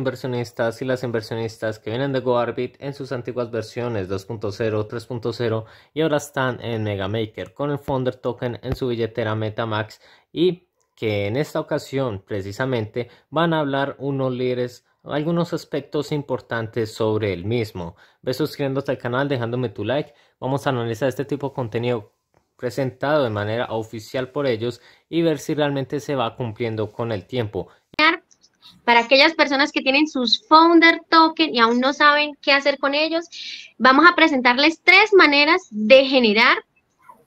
inversionistas y las inversionistas que vienen de GoArbit en sus antiguas versiones 2.0, 3.0 y ahora están en MegaMaker con el Founder Token en su billetera MetaMax y que en esta ocasión precisamente van a hablar unos líderes algunos aspectos importantes sobre el mismo. Ve suscribiéndote al canal, dejándome tu like. Vamos a analizar este tipo de contenido presentado de manera oficial por ellos y ver si realmente se va cumpliendo con el tiempo para aquellas personas que tienen sus founder token y aún no saben qué hacer con ellos, vamos a presentarles tres maneras de generar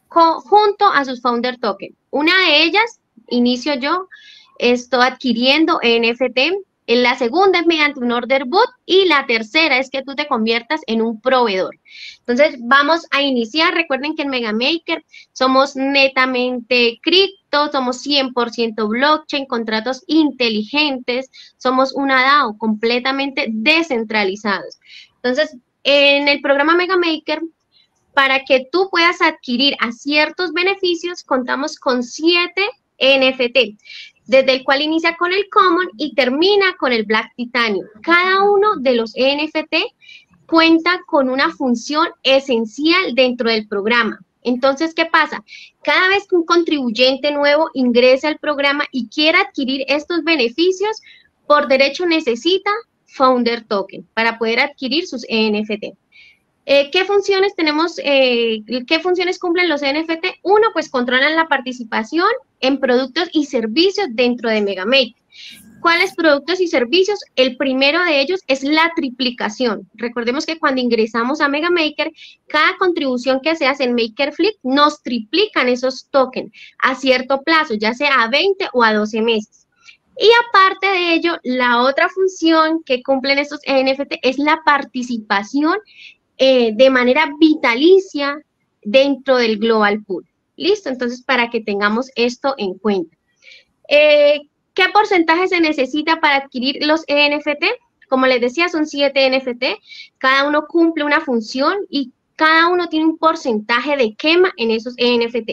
junto a sus founder token. Una de ellas, inicio yo, estoy adquiriendo NFT. La segunda es mediante un order boot y la tercera es que tú te conviertas en un proveedor. Entonces vamos a iniciar. Recuerden que en Megamaker somos netamente cripto todos somos 100% blockchain, contratos inteligentes, somos una DAO completamente descentralizados. Entonces, en el programa Mega Maker, para que tú puedas adquirir a ciertos beneficios, contamos con 7 NFT, desde el cual inicia con el Common y termina con el Black Titanium. Cada uno de los NFT cuenta con una función esencial dentro del programa. Entonces, ¿qué pasa? Cada vez que un contribuyente nuevo ingresa al programa y quiera adquirir estos beneficios, por derecho necesita Founder Token para poder adquirir sus NFT. Eh, ¿Qué funciones tenemos? Eh, ¿Qué funciones cumplen los NFT? Uno, pues controlan la participación en productos y servicios dentro de Megamate. ¿Cuáles productos y servicios? El primero de ellos es la triplicación. Recordemos que cuando ingresamos a Mega Maker, cada contribución que se hace en Flip, nos triplican esos tokens a cierto plazo, ya sea a 20 o a 12 meses. Y aparte de ello, la otra función que cumplen estos NFT es la participación eh, de manera vitalicia dentro del Global Pool. Listo, entonces para que tengamos esto en cuenta. Eh, ¿Qué porcentaje se necesita para adquirir los e NFT? Como les decía, son 7 e NFT, cada uno cumple una función y cada uno tiene un porcentaje de quema en esos ENFT.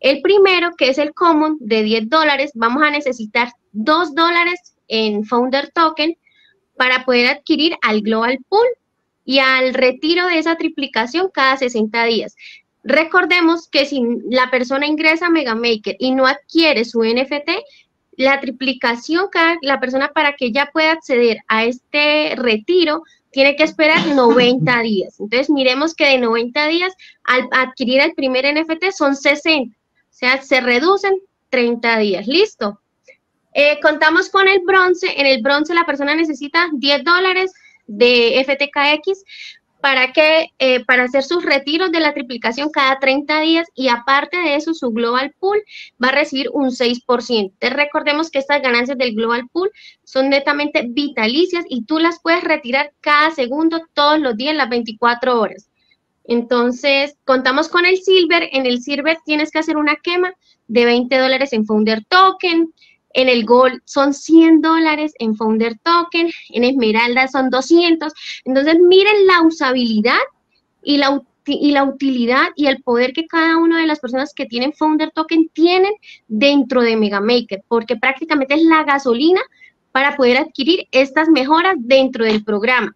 El primero, que es el common de 10 dólares, vamos a necesitar 2 dólares en founder token para poder adquirir al global pool y al retiro de esa triplicación cada 60 días. Recordemos que si la persona ingresa a Maker y no adquiere su e NFT, la triplicación, la persona para que ella pueda acceder a este retiro tiene que esperar 90 días. Entonces, miremos que de 90 días al adquirir el primer NFT son 60, o sea, se reducen 30 días. Listo. Eh, contamos con el bronce. En el bronce la persona necesita 10 dólares de FTKX para que eh, para hacer sus retiros de la triplicación cada 30 días y aparte de eso su global pool va a recibir un 6%. Te recordemos que estas ganancias del global pool son netamente vitalicias y tú las puedes retirar cada segundo todos los días las 24 horas. Entonces, contamos con el silver, en el silver tienes que hacer una quema de 20 dólares en founder token, en el Gold son 100 dólares, en Founder Token, en Esmeralda son 200. Entonces, miren la usabilidad y la, y la utilidad y el poder que cada una de las personas que tienen Founder Token tienen dentro de Megamaker, porque prácticamente es la gasolina para poder adquirir estas mejoras dentro del programa.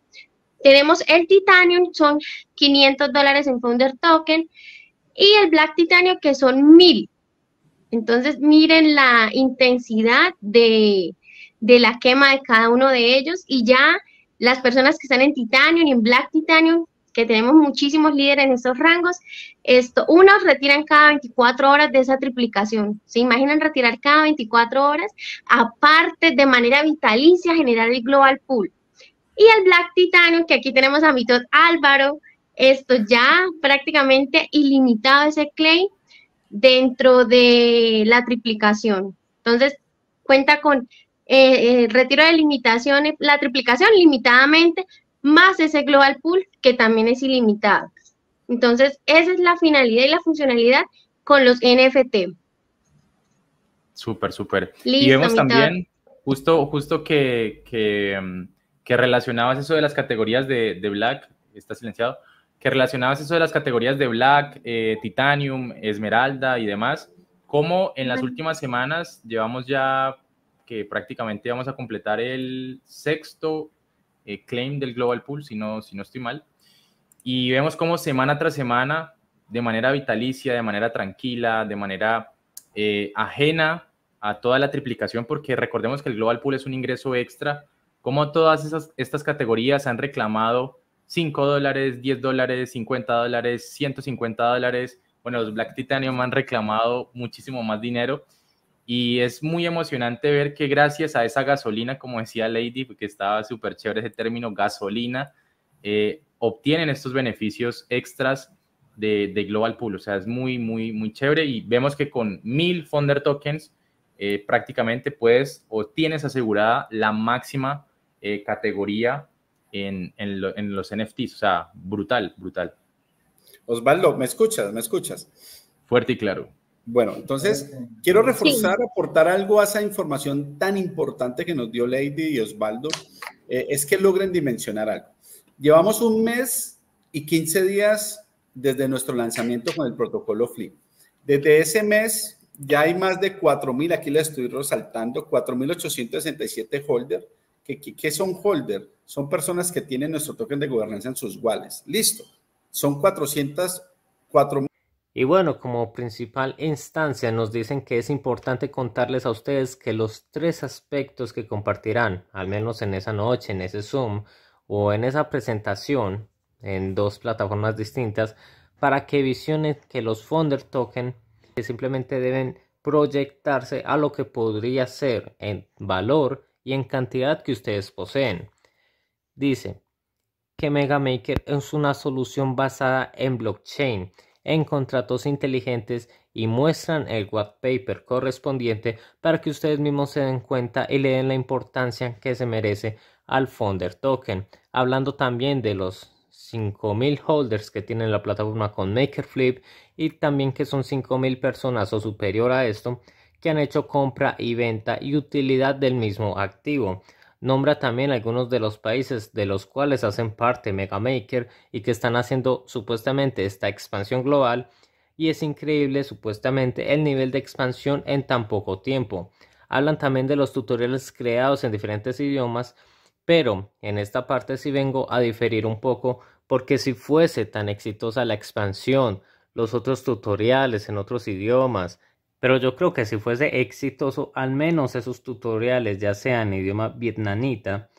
Tenemos el Titanium, son 500 dólares en Founder Token, y el Black Titanium, que son 1000. Entonces, miren la intensidad de, la quema de cada uno de ellos y ya las personas que están en titanio y en Black Titanium, que tenemos muchísimos líderes en esos rangos, esto, unos retiran cada 24 horas de esa triplicación. ¿Se imaginan retirar cada 24 horas? Aparte, de manera vitalicia, generar el Global Pool. Y el Black Titanium, que aquí tenemos a Mito Álvaro, esto ya prácticamente ilimitado ese claim, dentro de la triplicación. Entonces, cuenta con eh, eh retiro de limitaciones, la triplicación limitadamente, más ese global pool que también es ilimitado. Entonces, esa es la finalidad y la funcionalidad con los NFT. Súper, súper. Y vemos también, justo, justo que, mm, que, relacionabas eso de las categorías de Black, está silenciado, que relacionabas eso de las categorías de Black, eh, Titanium, Esmeralda y demás, como en las últimas semanas llevamos ya que prácticamente vamos a completar el sexto eh, claim del Global Pool, si no, si no estoy mal, y vemos cómo semana tras semana, de manera vitalicia, de manera tranquila, de manera eh, ajena a toda la triplicación, porque recordemos que el Global Pool es un ingreso extra, cómo todas esas, estas categorías han reclamado 5 dólares, 10 dólares, 50 dólares, 150 dólares. Bueno, los Black Titanium han reclamado muchísimo más dinero y es muy emocionante ver que gracias a esa gasolina, como decía Lady, porque estaba súper chévere ese término, gasolina, eh, obtienen estos beneficios extras de, Global Pool. O sea, es muy, muy, muy chévere y vemos que con mil Fonder tokens eh, prácticamente puedes o tienes asegurada la máxima eh, categoría en, en, los NFTs. O sea, brutal, brutal. Osvaldo, ¿me escuchas? ¿Me escuchas? Fuerte y claro. Bueno, entonces quiero reforzar, aportar algo a esa información tan importante que nos dio Lady y Osvaldo, eh, es que logren dimensionar algo. Llevamos un mes y 15 días desde nuestro lanzamiento con el protocolo FLIP. Desde ese mes ya hay más de 4.000, aquí les estoy resaltando, 4.867 holders. que, qué, que son holders? son personas que tienen nuestro token de gobernanza en sus wallets. Listo. Son mil... Y bueno, como principal instancia nos dicen que es importante contarles a ustedes que los tres aspectos que compartirán, al menos en esa noche, en ese Zoom o en esa presentación en dos plataformas distintas, para que visionen que los founder token simplemente deben proyectarse a lo que podría ser en valor y en cantidad que ustedes poseen. Dice que MegaMaker es una solución basada en blockchain, en contratos inteligentes y muestran el white paper correspondiente para que ustedes mismos se den cuenta y le den la importancia que se merece al founder token. Hablando también de los 5.000 holders que tienen la plataforma con MakerFlip y también que son 5.000 personas o superior a esto que han hecho compra y venta y utilidad del mismo activo. Nombra también algunos de los países de los cuales hacen parte Megamaker y que están haciendo supuestamente esta expansión global y es increíble supuestamente el nivel de expansión en tan poco tiempo. Hablan también de los tutoriales creados en diferentes idiomas, pero en esta parte sí vengo a diferir un poco porque si fuese tan exitosa la expansión, los otros tutoriales en otros idiomas, pero yo creo que si fuese exitoso, al menos esos tutoriales, ya sea en idioma vietnamita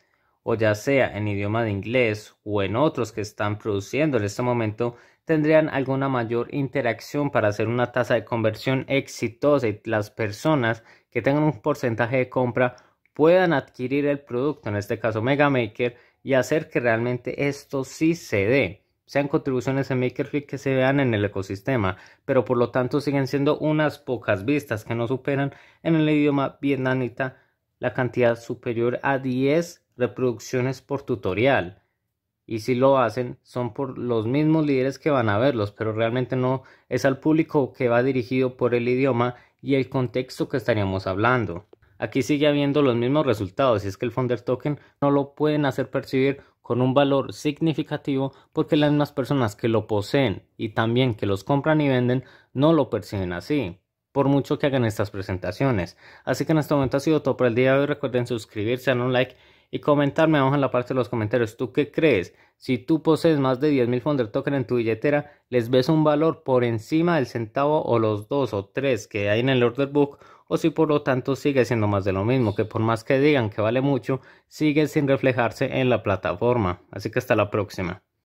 o ya sea en idioma de inglés o en otros que están produciendo en este momento, tendrían alguna mayor interacción para hacer una tasa de conversión exitosa y las personas que tengan un porcentaje de compra puedan adquirir el producto, en este caso Mega Maker, y hacer que realmente esto sí se dé sean contribuciones en MakerFit que se vean en el ecosistema, pero por lo tanto siguen siendo unas pocas vistas que no superan en el idioma vietnamita la cantidad superior a 10 reproducciones por tutorial. Y si lo hacen, son por los mismos líderes que van a verlos, pero realmente no es al público que va dirigido por el idioma y el contexto que estaríamos hablando. Aquí sigue habiendo los mismos resultados, y es que el Founder Token no lo pueden hacer percibir con un valor significativo porque las mismas personas que lo poseen y también que los compran y venden no lo perciben así, por mucho que hagan estas presentaciones. Así que en este momento ha sido todo por el día de hoy. Recuerden suscribirse, darle un like y comentarme abajo en la parte de los comentarios. ¿Tú qué crees? Si tú posees más de 10.000 Fonder Token en tu billetera, ¿les ves un valor por encima del centavo o los dos o tres que hay en el order book? o si por lo tanto sigue siendo más de lo mismo, que por más que digan que vale mucho, sigue sin reflejarse en la plataforma. Así que hasta la próxima.